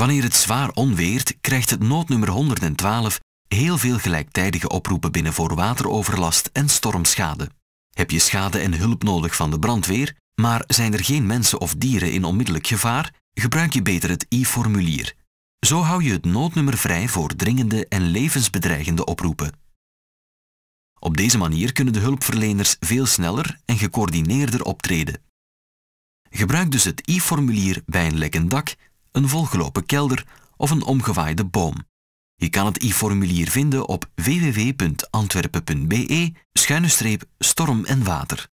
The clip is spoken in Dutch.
Wanneer het zwaar onweert, krijgt het noodnummer 112 heel veel gelijktijdige oproepen binnen voor wateroverlast en stormschade. Heb je schade en hulp nodig van de brandweer, maar zijn er geen mensen of dieren in onmiddellijk gevaar, gebruik je beter het e-formulier. Zo hou je het noodnummer vrij voor dringende en levensbedreigende oproepen. Op deze manier kunnen de hulpverleners veel sneller en gecoördineerder optreden. Gebruik dus het e-formulier bij een lekkend dak een volgelopen kelder of een omgewaaide boom. Je kan het e-formulier vinden op www.antwerpen.be-storm en water.